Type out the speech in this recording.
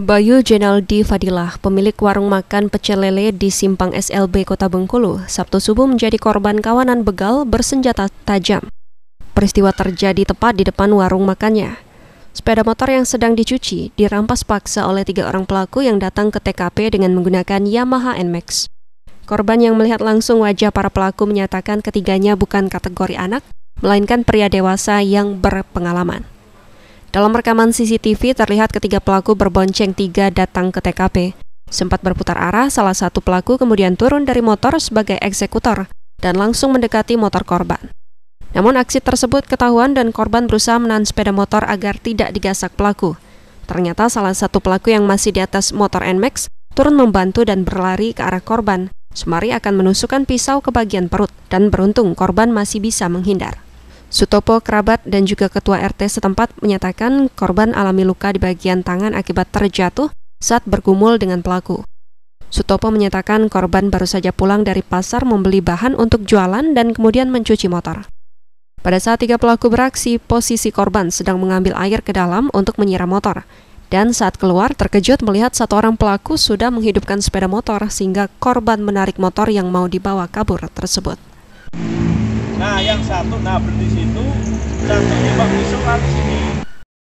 Bayu Jenaldi Fadilah, pemilik warung makan pecel lele di Simpang SLB Kota Bengkulu, Sabtu subuh menjadi korban kawanan begal bersenjata tajam. Peristiwa terjadi tepat di depan warung makannya. Sepeda motor yang sedang dicuci dirampas paksa oleh tiga orang pelaku yang datang ke TKP dengan menggunakan Yamaha NMAX. Korban yang melihat langsung wajah para pelaku menyatakan ketiganya bukan kategori anak, melainkan pria dewasa yang berpengalaman. Dalam rekaman CCTV terlihat ketiga pelaku berbonceng tiga datang ke TKP. Sempat berputar arah, salah satu pelaku kemudian turun dari motor sebagai eksekutor dan langsung mendekati motor korban. Namun aksi tersebut ketahuan dan korban berusaha menahan sepeda motor agar tidak digasak pelaku. Ternyata salah satu pelaku yang masih di atas motor NMAX turun membantu dan berlari ke arah korban. Sumari akan menusukkan pisau ke bagian perut dan beruntung korban masih bisa menghindar. Sutopo kerabat dan juga ketua RT setempat menyatakan korban alami luka di bagian tangan akibat terjatuh saat bergumul dengan pelaku. Sutopo menyatakan korban baru saja pulang dari pasar membeli bahan untuk jualan dan kemudian mencuci motor. Pada saat tiga pelaku beraksi, posisi korban sedang mengambil air ke dalam untuk menyiram motor. Dan saat keluar, terkejut melihat satu orang pelaku sudah menghidupkan sepeda motor sehingga korban menarik motor yang mau dibawa kabur tersebut. Nah, yang satu nabrak di situ, satu nih bang di lari sini.